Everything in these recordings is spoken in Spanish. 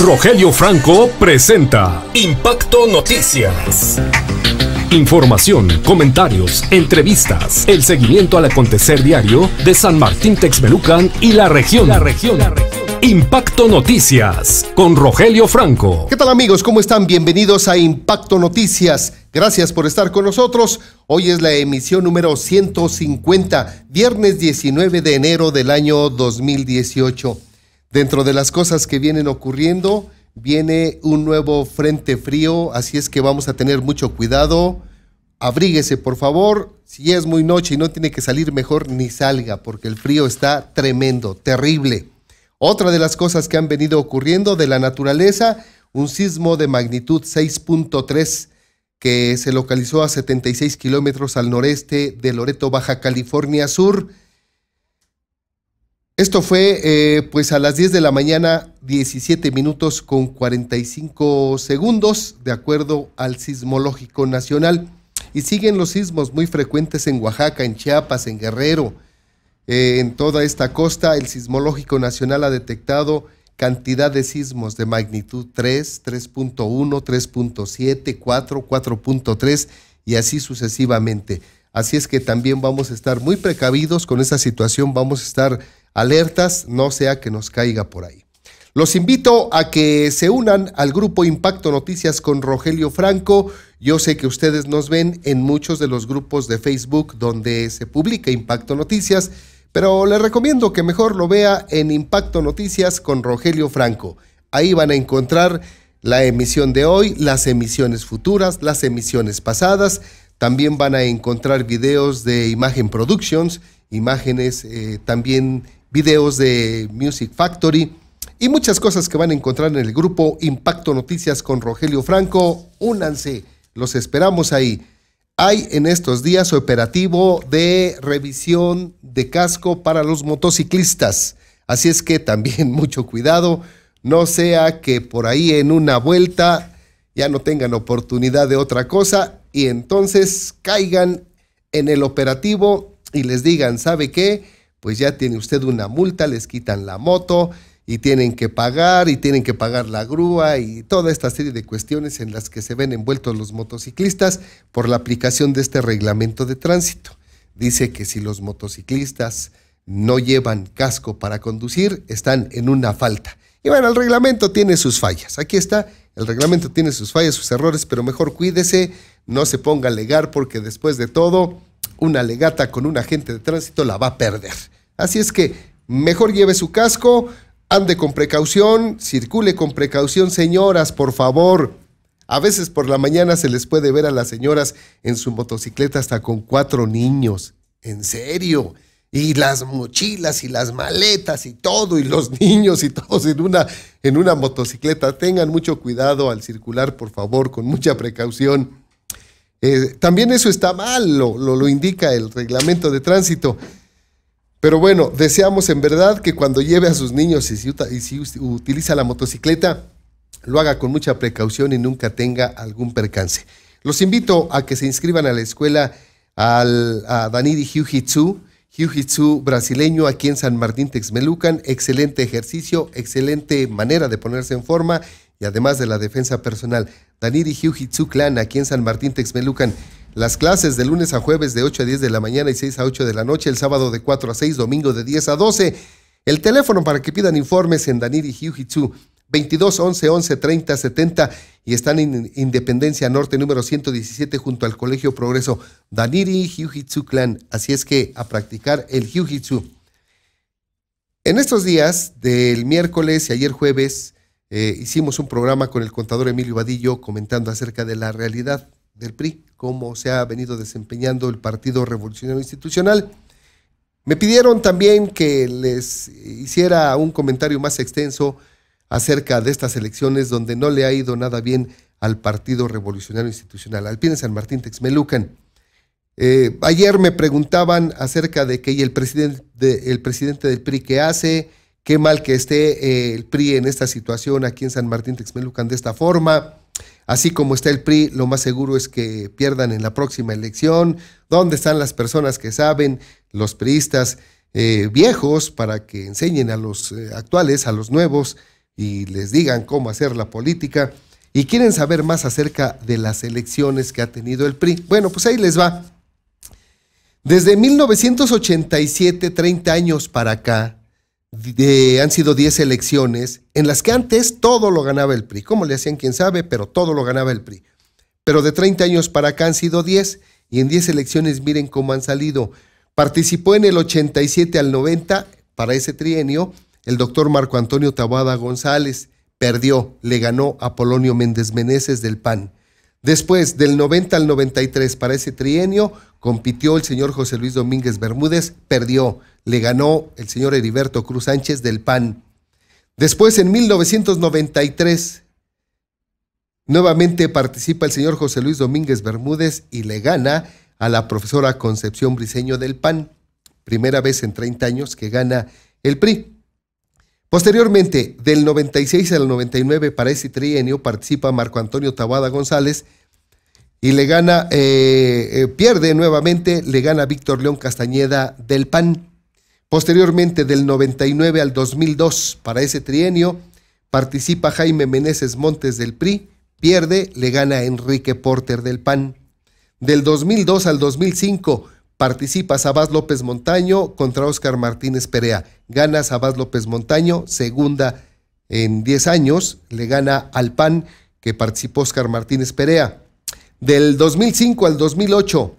Rogelio Franco presenta Impacto Noticias. Información, comentarios, entrevistas, el seguimiento al acontecer diario de San Martín Texmelucan y la región. La región. Impacto Noticias con Rogelio Franco. ¿Qué tal amigos? ¿Cómo están? Bienvenidos a Impacto Noticias. Gracias por estar con nosotros. Hoy es la emisión número 150, viernes 19 de enero del año 2018. Dentro de las cosas que vienen ocurriendo, viene un nuevo frente frío, así es que vamos a tener mucho cuidado. Abríguese, por favor. Si es muy noche y no tiene que salir, mejor ni salga, porque el frío está tremendo, terrible. Otra de las cosas que han venido ocurriendo de la naturaleza, un sismo de magnitud 6.3 que se localizó a 76 kilómetros al noreste de Loreto, Baja California Sur. Esto fue eh, pues a las 10 de la mañana, 17 minutos con 45 segundos, de acuerdo al Sismológico Nacional. Y siguen los sismos muy frecuentes en Oaxaca, en Chiapas, en Guerrero. Eh, en toda esta costa, el Sismológico Nacional ha detectado cantidad de sismos de magnitud 3, 3.1, 3.7, 4, 4.3 y así sucesivamente. Así es que también vamos a estar muy precavidos con esa situación, vamos a estar Alertas, no sea que nos caiga por ahí. Los invito a que se unan al grupo Impacto Noticias con Rogelio Franco. Yo sé que ustedes nos ven en muchos de los grupos de Facebook donde se publica Impacto Noticias, pero les recomiendo que mejor lo vea en Impacto Noticias con Rogelio Franco. Ahí van a encontrar la emisión de hoy, las emisiones futuras, las emisiones pasadas. También van a encontrar videos de Imagen Productions, imágenes eh, también videos de Music Factory y muchas cosas que van a encontrar en el grupo Impacto Noticias con Rogelio Franco. Únanse, los esperamos ahí. Hay en estos días operativo de revisión de casco para los motociclistas. Así es que también mucho cuidado, no sea que por ahí en una vuelta ya no tengan oportunidad de otra cosa y entonces caigan en el operativo y les digan, ¿sabe qué? pues ya tiene usted una multa, les quitan la moto y tienen que pagar y tienen que pagar la grúa y toda esta serie de cuestiones en las que se ven envueltos los motociclistas por la aplicación de este reglamento de tránsito. Dice que si los motociclistas no llevan casco para conducir, están en una falta. Y bueno, el reglamento tiene sus fallas. Aquí está, el reglamento tiene sus fallas, sus errores, pero mejor cuídese, no se ponga a alegar porque después de todo una legata con un agente de tránsito la va a perder. Así es que mejor lleve su casco, ande con precaución, circule con precaución, señoras, por favor. A veces por la mañana se les puede ver a las señoras en su motocicleta hasta con cuatro niños. En serio. Y las mochilas y las maletas y todo, y los niños y todos en una, en una motocicleta. Tengan mucho cuidado al circular, por favor, con mucha precaución. Eh, también eso está mal, lo, lo, indica el reglamento de tránsito. Pero bueno, deseamos en verdad que cuando lleve a sus niños y si, y si utiliza la motocicleta, lo haga con mucha precaución y nunca tenga algún percance. Los invito a que se inscriban a la escuela al, a Danidi Jiu-Jitsu, brasileño aquí en San Martín Texmelucan. Excelente ejercicio, excelente manera de ponerse en forma y además de la defensa personal. Daniri Jiu-Jitsu Clan, aquí en San Martín Texmelucan. Las clases de lunes a jueves de 8 a 10 de la mañana y 6 a 8 de la noche, el sábado de 4 a 6, domingo de 10 a 12. El teléfono para que pidan informes en Daniri Hiu 22 11 11 30 70 y están en Independencia Norte número 117 junto al Colegio Progreso Daniri Jiu-Jitsu Clan. Así es que a practicar el Jiu-Jitsu. En estos días del miércoles y ayer jueves, eh, hicimos un programa con el contador Emilio Vadillo comentando acerca de la realidad del PRI, cómo se ha venido desempeñando el Partido Revolucionario Institucional. Me pidieron también que les hiciera un comentario más extenso acerca de estas elecciones donde no le ha ido nada bien al Partido Revolucionario Institucional, al de San Martín Texmelucan. Eh, ayer me preguntaban acerca de que el presidente, el presidente del PRI qué hace, Qué mal que esté eh, el PRI en esta situación aquí en San Martín Texmelucan de esta forma. Así como está el PRI, lo más seguro es que pierdan en la próxima elección. ¿Dónde están las personas que saben, los priistas eh, viejos, para que enseñen a los eh, actuales, a los nuevos, y les digan cómo hacer la política? y quieren saber más acerca de las elecciones que ha tenido el PRI. Bueno, pues ahí les va. Desde 1987, 30 años para acá, han sido 10 elecciones en las que antes todo lo ganaba el PRI. ¿Cómo le hacían? Quién sabe, pero todo lo ganaba el PRI. Pero de 30 años para acá han sido 10 y en 10 elecciones miren cómo han salido. Participó en el 87 al 90 para ese trienio el doctor Marco Antonio Tabada González. Perdió, le ganó a Polonio Méndez Meneses del PAN. Después, del 90 al 93, para ese trienio, compitió el señor José Luis Domínguez Bermúdez, perdió, le ganó el señor Heriberto Cruz Sánchez del PAN. Después, en 1993, nuevamente participa el señor José Luis Domínguez Bermúdez y le gana a la profesora Concepción Briseño del PAN, primera vez en 30 años que gana el PRI. Posteriormente, del 96 al 99 para ese trienio participa Marco Antonio Tabada González y le gana, eh, eh, pierde nuevamente, le gana Víctor León Castañeda del PAN. Posteriormente, del 99 al 2002 para ese trienio participa Jaime Meneses Montes del PRI, pierde, le gana Enrique Porter del PAN. Del 2002 al 2005 Participa Sabás López Montaño contra Oscar Martínez Perea. Gana Sabás López Montaño, segunda en 10 años, le gana al PAN que participó Oscar Martínez Perea. Del 2005 al 2008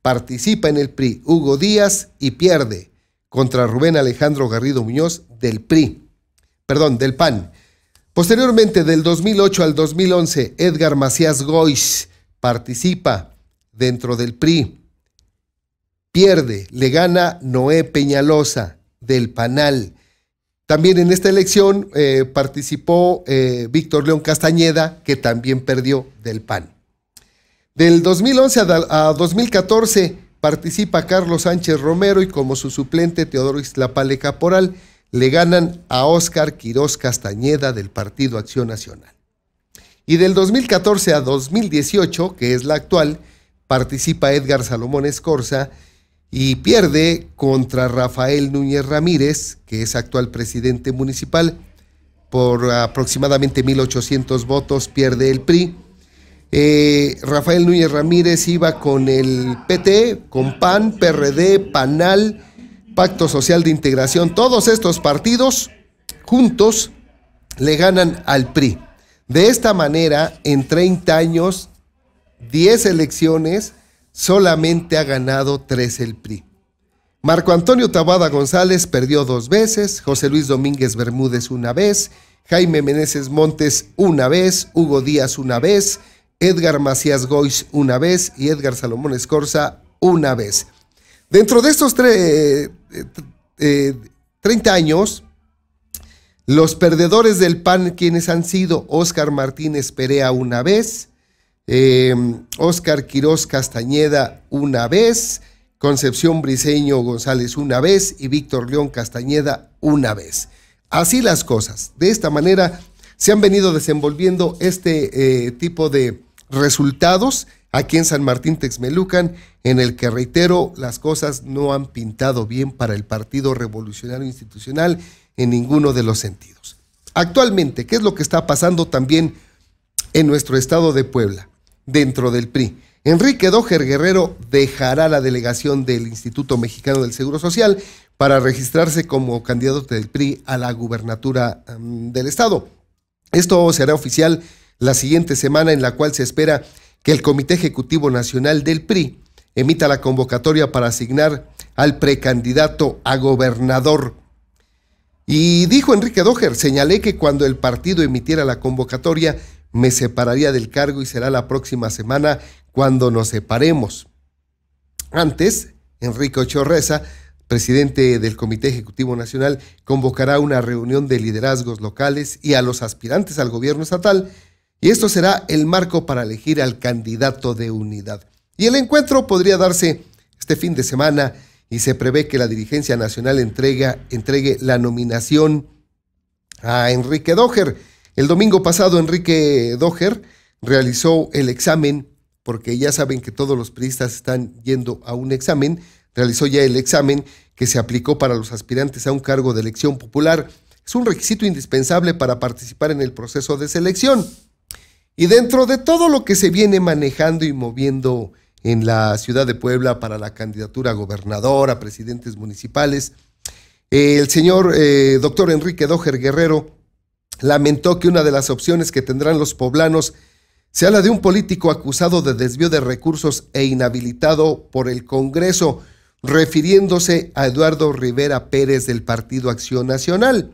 participa en el PRI Hugo Díaz y pierde contra Rubén Alejandro Garrido Muñoz del PRI, perdón, del PAN. Posteriormente, del 2008 al 2011, Edgar Macías Gois participa dentro del PRI pierde, le gana Noé Peñalosa del Panal. También en esta elección eh, participó eh, Víctor León Castañeda, que también perdió del PAN. Del 2011 a 2014 participa Carlos Sánchez Romero y como su suplente Teodoro Islapale Caporal le ganan a Óscar Quirós Castañeda del Partido Acción Nacional. Y del 2014 a 2018, que es la actual, participa Edgar Salomón Escorza y pierde contra Rafael Núñez Ramírez, que es actual presidente municipal, por aproximadamente 1.800 votos pierde el PRI. Eh, Rafael Núñez Ramírez iba con el PT, con PAN, PRD, PANAL, Pacto Social de Integración. Todos estos partidos juntos le ganan al PRI. De esta manera, en 30 años, 10 elecciones, solamente ha ganado tres el PRI. Marco Antonio Tabada González perdió dos veces, José Luis Domínguez Bermúdez una vez, Jaime Meneses Montes una vez, Hugo Díaz una vez, Edgar Macías Gois una vez y Edgar Salomón Escorza una vez. Dentro de estos 30 eh, eh, años, los perdedores del PAN, quienes han sido Óscar Martínez Perea una vez, Oscar eh, Quirós Castañeda una vez, Concepción Briseño González una vez y Víctor León Castañeda una vez. Así las cosas. De esta manera se han venido desenvolviendo este eh, tipo de resultados aquí en San Martín Texmelucan, en el que reitero, las cosas no han pintado bien para el Partido Revolucionario Institucional en ninguno de los sentidos. Actualmente, ¿qué es lo que está pasando también en nuestro estado de Puebla? dentro del PRI. Enrique Doher Guerrero dejará la delegación del Instituto Mexicano del Seguro Social para registrarse como candidato del PRI a la gubernatura del Estado. Esto será oficial la siguiente semana en la cual se espera que el Comité Ejecutivo Nacional del PRI emita la convocatoria para asignar al precandidato a gobernador. Y dijo Enrique Doher, señalé que cuando el partido emitiera la convocatoria me separaría del cargo y será la próxima semana cuando nos separemos. Antes, Enrique Chorreza, presidente del Comité Ejecutivo Nacional, convocará una reunión de liderazgos locales y a los aspirantes al gobierno estatal, y esto será el marco para elegir al candidato de unidad. Y el encuentro podría darse este fin de semana y se prevé que la dirigencia nacional entregue la nominación a Enrique Doher el domingo pasado Enrique Doher realizó el examen, porque ya saben que todos los periodistas están yendo a un examen, realizó ya el examen que se aplicó para los aspirantes a un cargo de elección popular. Es un requisito indispensable para participar en el proceso de selección. Y dentro de todo lo que se viene manejando y moviendo en la ciudad de Puebla para la candidatura a gobernador, a presidentes municipales, el señor eh, doctor Enrique Doher Guerrero lamentó que una de las opciones que tendrán los poblanos sea la de un político acusado de desvío de recursos e inhabilitado por el Congreso, refiriéndose a Eduardo Rivera Pérez del Partido Acción Nacional.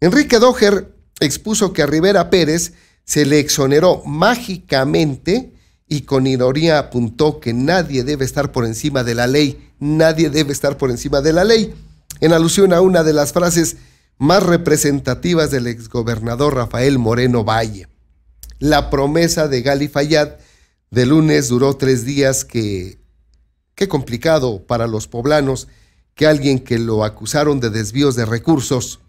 Enrique Doher expuso que a Rivera Pérez se le exoneró mágicamente y con ironía apuntó que nadie debe estar por encima de la ley, nadie debe estar por encima de la ley, en alusión a una de las frases más representativas del exgobernador Rafael Moreno Valle. La promesa de Gali Fayad de lunes duró tres días que... Qué complicado para los poblanos que alguien que lo acusaron de desvíos de recursos,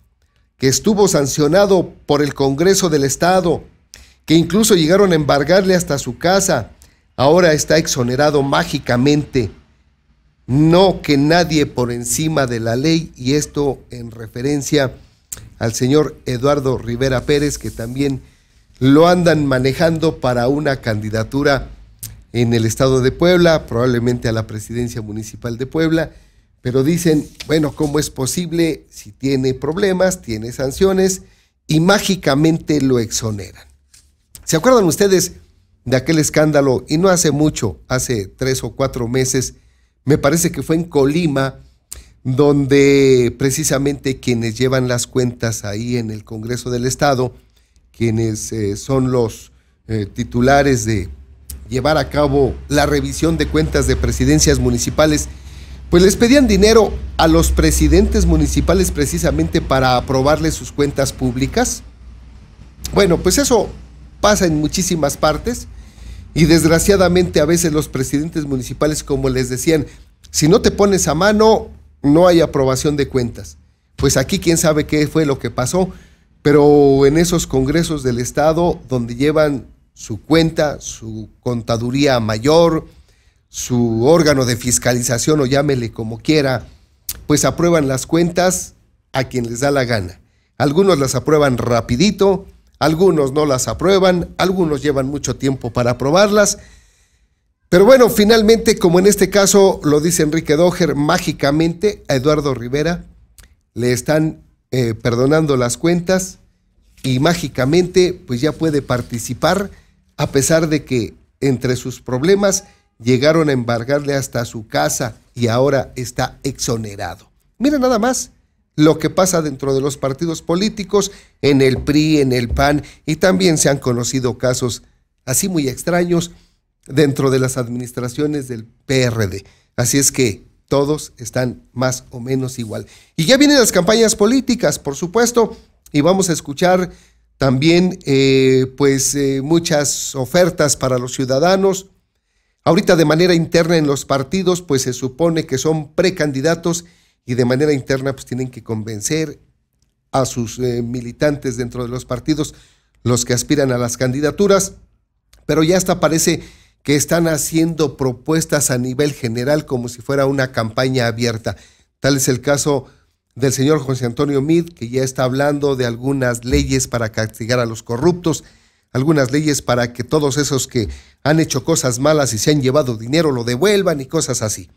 que estuvo sancionado por el Congreso del Estado, que incluso llegaron a embargarle hasta su casa, ahora está exonerado mágicamente no que nadie por encima de la ley, y esto en referencia al señor Eduardo Rivera Pérez, que también lo andan manejando para una candidatura en el estado de Puebla, probablemente a la presidencia municipal de Puebla, pero dicen, bueno, ¿cómo es posible si tiene problemas, tiene sanciones y mágicamente lo exoneran? ¿Se acuerdan ustedes de aquel escándalo y no hace mucho, hace tres o cuatro meses, me parece que fue en Colima, donde precisamente quienes llevan las cuentas ahí en el Congreso del Estado, quienes eh, son los eh, titulares de llevar a cabo la revisión de cuentas de presidencias municipales, pues les pedían dinero a los presidentes municipales precisamente para aprobarles sus cuentas públicas. Bueno, pues eso pasa en muchísimas partes. Y desgraciadamente a veces los presidentes municipales, como les decían, si no te pones a mano, no hay aprobación de cuentas. Pues aquí quién sabe qué fue lo que pasó, pero en esos congresos del Estado donde llevan su cuenta, su contaduría mayor, su órgano de fiscalización o llámele como quiera, pues aprueban las cuentas a quien les da la gana. Algunos las aprueban rapidito, algunos no las aprueban, algunos llevan mucho tiempo para aprobarlas. Pero bueno, finalmente, como en este caso lo dice Enrique Doher, mágicamente a Eduardo Rivera le están eh, perdonando las cuentas y mágicamente pues ya puede participar a pesar de que entre sus problemas llegaron a embargarle hasta su casa y ahora está exonerado. Mira nada más, lo que pasa dentro de los partidos políticos, en el PRI, en el PAN, y también se han conocido casos así muy extraños dentro de las administraciones del PRD. Así es que todos están más o menos igual. Y ya vienen las campañas políticas, por supuesto, y vamos a escuchar también eh, pues eh, muchas ofertas para los ciudadanos. Ahorita de manera interna en los partidos, pues se supone que son precandidatos y de manera interna pues tienen que convencer a sus eh, militantes dentro de los partidos, los que aspiran a las candidaturas, pero ya hasta parece que están haciendo propuestas a nivel general como si fuera una campaña abierta. Tal es el caso del señor José Antonio Mid, que ya está hablando de algunas leyes para castigar a los corruptos, algunas leyes para que todos esos que han hecho cosas malas y se han llevado dinero lo devuelvan y cosas así.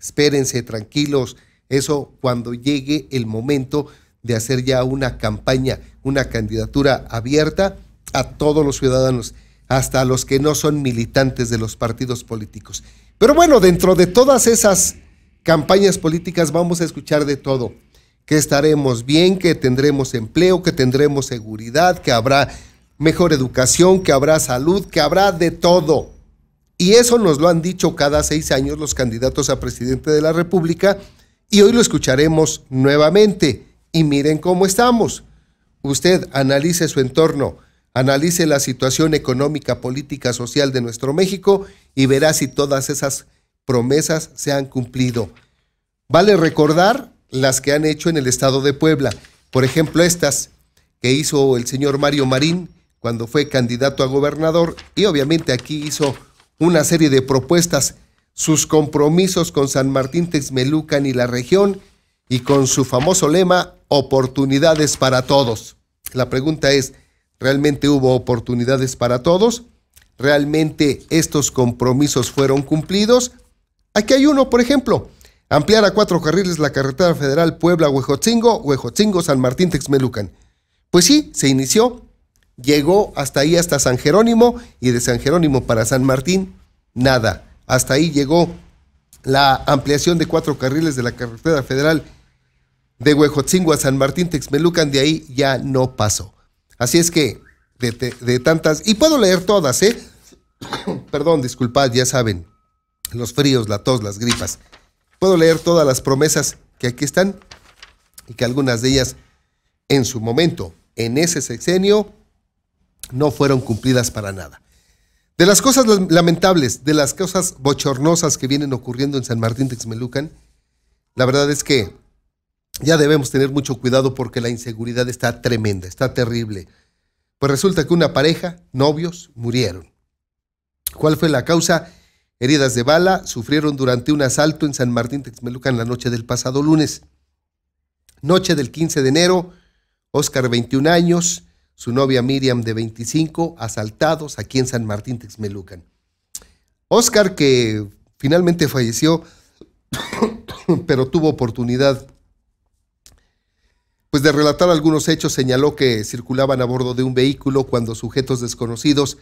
Espérense tranquilos, eso cuando llegue el momento de hacer ya una campaña, una candidatura abierta a todos los ciudadanos, hasta a los que no son militantes de los partidos políticos. Pero bueno, dentro de todas esas campañas políticas vamos a escuchar de todo, que estaremos bien, que tendremos empleo, que tendremos seguridad, que habrá mejor educación, que habrá salud, que habrá de todo. Y eso nos lo han dicho cada seis años los candidatos a presidente de la República y hoy lo escucharemos nuevamente. Y miren cómo estamos. Usted analice su entorno, analice la situación económica, política, social de nuestro México y verá si todas esas promesas se han cumplido. Vale recordar las que han hecho en el estado de Puebla. Por ejemplo, estas que hizo el señor Mario Marín cuando fue candidato a gobernador y obviamente aquí hizo una serie de propuestas sus compromisos con San Martín Texmelucan y la región y con su famoso lema oportunidades para todos. La pregunta es, ¿realmente hubo oportunidades para todos? ¿Realmente estos compromisos fueron cumplidos? Aquí hay uno, por ejemplo, ampliar a cuatro carriles la carretera federal Puebla-Huejotzingo, Huejotzingo-San Martín Texmelucan. Pues sí, se inició, llegó hasta ahí, hasta San Jerónimo, y de San Jerónimo para San Martín, nada. Hasta ahí llegó la ampliación de cuatro carriles de la carretera federal de Huejotzingo a San Martín Texmelucan, de ahí ya no pasó. Así es que, de, tantas, y puedo leer todas, ¿eh? Perdón, disculpad, ya saben, los fríos, la tos, las gripas. Puedo leer todas las promesas que aquí están y que algunas de ellas en su momento, en ese sexenio, no fueron cumplidas para nada. De las cosas lamentables, de las cosas bochornosas que vienen ocurriendo en San Martín Texmelucan, la verdad es que ya debemos tener mucho cuidado porque la inseguridad está tremenda, está terrible. Pues resulta que una pareja, novios, murieron. ¿Cuál fue la causa? Heridas de bala sufrieron durante un asalto en San Martín Texmelucan la noche del pasado lunes. Noche del 15 de enero, Oscar, 21 años, su novia Miriam de 25, asaltados aquí en San Martín Texmelucan. Oscar, que finalmente falleció, pero tuvo oportunidad pues de relatar algunos hechos, señaló que circulaban a bordo de un vehículo cuando sujetos desconocidos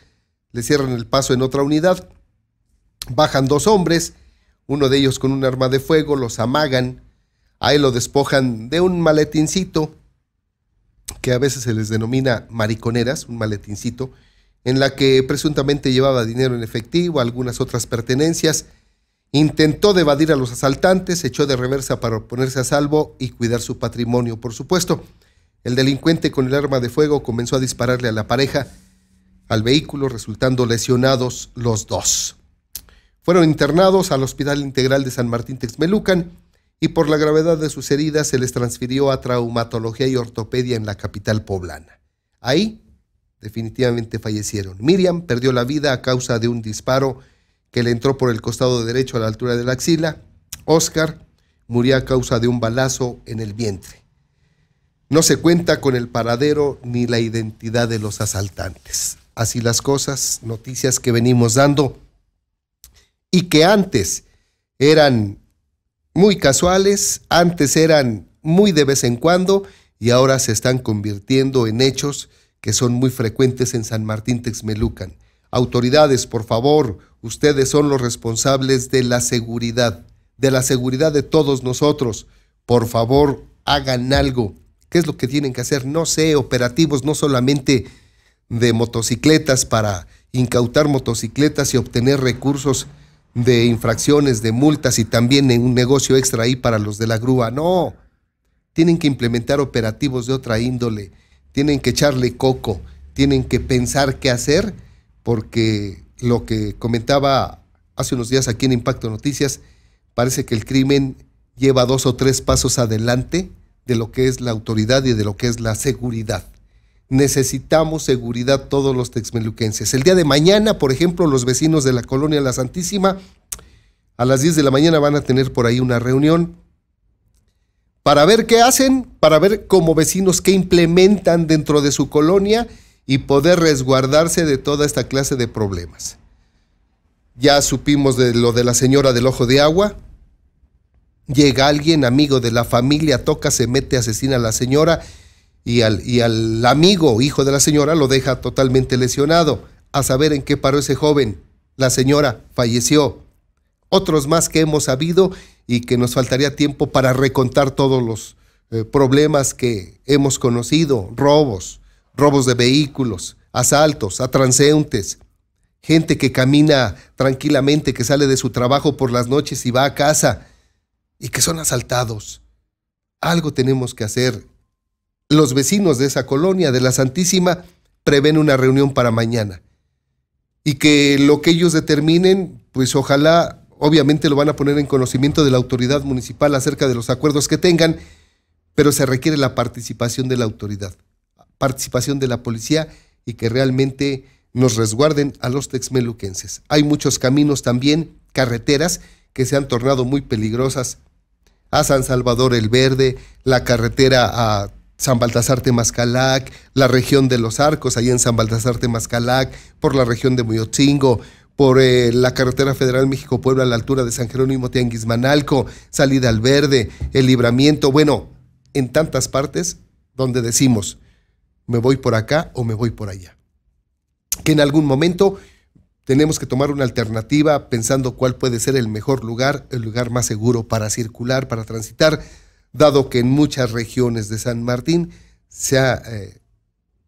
le cierran el paso en otra unidad. Bajan dos hombres, uno de ellos con un arma de fuego, los amagan, a él lo despojan de un maletincito que a veces se les denomina mariconeras, un maletincito, en la que presuntamente llevaba dinero en efectivo, algunas otras pertenencias. Intentó de evadir a los asaltantes, echó de reversa para ponerse a salvo y cuidar su patrimonio, por supuesto. El delincuente con el arma de fuego comenzó a dispararle a la pareja, al vehículo, resultando lesionados los dos. Fueron internados al Hospital Integral de San Martín Texmelucan, y por la gravedad de sus heridas se les transfirió a traumatología y ortopedia en la capital poblana. Ahí definitivamente fallecieron. Miriam perdió la vida a causa de un disparo que le entró por el costado derecho a la altura de la axila. Oscar murió a causa de un balazo en el vientre. No se cuenta con el paradero ni la identidad de los asaltantes. Así las cosas, noticias que venimos dando y que antes eran muy casuales, antes eran muy de vez en cuando y ahora se están convirtiendo en hechos que son muy frecuentes en San Martín Texmelucan. Autoridades, por favor, ustedes son los responsables de la seguridad, de la seguridad de todos nosotros. Por favor, hagan algo. ¿Qué es lo que tienen que hacer? No sé, operativos no solamente de motocicletas para incautar motocicletas y obtener recursos de infracciones, de multas y también en un negocio extra ahí para los de la grúa. No, tienen que implementar operativos de otra índole, tienen que echarle coco, tienen que pensar qué hacer, porque lo que comentaba hace unos días aquí en Impacto Noticias, parece que el crimen lleva dos o tres pasos adelante de lo que es la autoridad y de lo que es la seguridad necesitamos seguridad todos los texmeluquenses. El día de mañana, por ejemplo, los vecinos de la colonia La Santísima, a las 10 de la mañana van a tener por ahí una reunión para ver qué hacen, para ver como vecinos qué implementan dentro de su colonia y poder resguardarse de toda esta clase de problemas. Ya supimos de lo de la señora del ojo de agua. Llega alguien, amigo de la familia, toca, se mete, asesina a la señora y al, y al amigo, hijo de la señora, lo deja totalmente lesionado. A saber en qué paró ese joven. La señora falleció. Otros más que hemos sabido y que nos faltaría tiempo para recontar todos los eh, problemas que hemos conocido, robos, robos de vehículos, asaltos a transeúntes, gente que camina tranquilamente, que sale de su trabajo por las noches y va a casa y que son asaltados. Algo tenemos que hacer los vecinos de esa colonia, de la Santísima, prevén una reunión para mañana. Y que lo que ellos determinen, pues ojalá, obviamente lo van a poner en conocimiento de la autoridad municipal acerca de los acuerdos que tengan, pero se requiere la participación de la autoridad, participación de la policía y que realmente nos resguarden a los texmeluquenses. Hay muchos caminos también, carreteras, que se han tornado muy peligrosas. A San Salvador el Verde, la carretera a San Baltasar Temascalac, la región de los Arcos, ahí en San Baltasar Temascalac, por la región de Muyotzingo, por eh, la carretera federal México-Puebla a la altura de San Jerónimo Tianguismanalco, salida al verde, el libramiento, bueno, en tantas partes donde decimos, me voy por acá o me voy por allá. Que en algún momento tenemos que tomar una alternativa pensando cuál puede ser el mejor lugar, el lugar más seguro para circular, para transitar dado que en muchas regiones de San Martín se ha eh,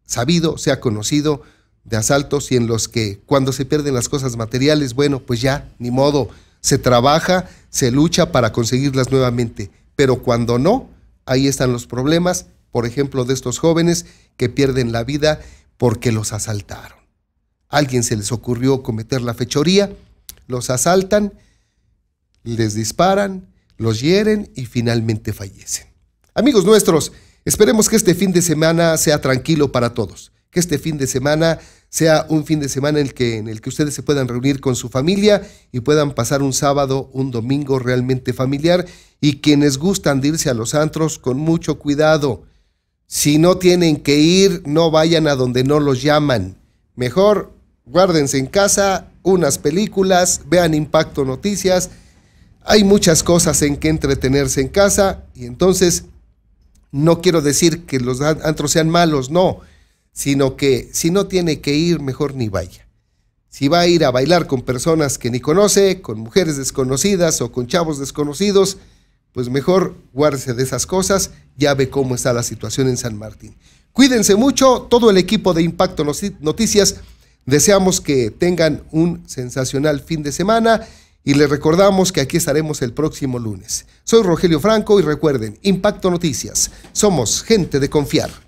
sabido, se ha conocido de asaltos y en los que cuando se pierden las cosas materiales, bueno, pues ya, ni modo, se trabaja, se lucha para conseguirlas nuevamente. Pero cuando no, ahí están los problemas, por ejemplo, de estos jóvenes que pierden la vida porque los asaltaron. alguien se les ocurrió cometer la fechoría, los asaltan, les disparan, los hieren y finalmente fallecen. Amigos nuestros, esperemos que este fin de semana sea tranquilo para todos, que este fin de semana sea un fin de semana en el que, en el que ustedes se puedan reunir con su familia y puedan pasar un sábado, un domingo realmente familiar y quienes gustan de irse a los antros con mucho cuidado. Si no tienen que ir, no vayan a donde no los llaman. Mejor guárdense en casa, unas películas, vean Impacto Noticias, hay muchas cosas en que entretenerse en casa y entonces no quiero decir que los antros sean malos, no, sino que si no tiene que ir, mejor ni vaya. Si va a ir a bailar con personas que ni conoce, con mujeres desconocidas o con chavos desconocidos, pues mejor guárdese de esas cosas, ya ve cómo está la situación en San Martín. Cuídense mucho, todo el equipo de Impacto Noticias, deseamos que tengan un sensacional fin de semana y les recordamos que aquí estaremos el próximo lunes. Soy Rogelio Franco y recuerden, Impacto Noticias, somos gente de confiar.